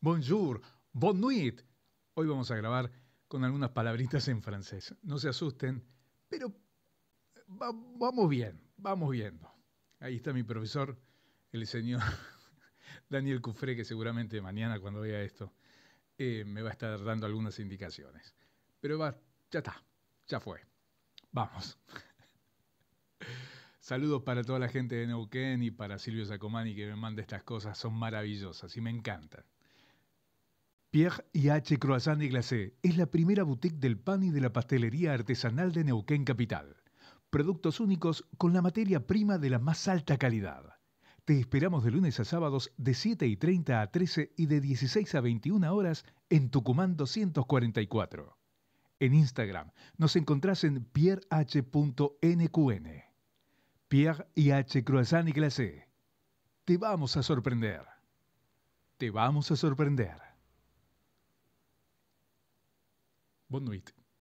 bonjour, bonne nuit. Hoy vamos a grabar con algunas palabritas en francés. No se asusten, pero vamos bien, vamos viendo. Ahí está mi profesor, el señor Daniel Cufré, que seguramente mañana cuando vea esto eh, me va a estar dando algunas indicaciones. Pero va, ya está, ya fue. Vamos. Saludos para toda la gente de Neuquén y para Silvio Sacomani que me manda estas cosas, son maravillosas y me encantan. Pierre y H. Croissant y Glacé es la primera boutique del pan y de la pastelería artesanal de Neuquén Capital. Productos únicos con la materia prima de la más alta calidad. Te esperamos de lunes a sábados de 7 y 30 a 13 y de 16 a 21 horas en Tucumán 244. En Instagram nos encontrás en pierreh.nqn. Pierre y H. Croissant y Glacé. Te vamos a sorprender. Te vamos a sorprender. Boa noite.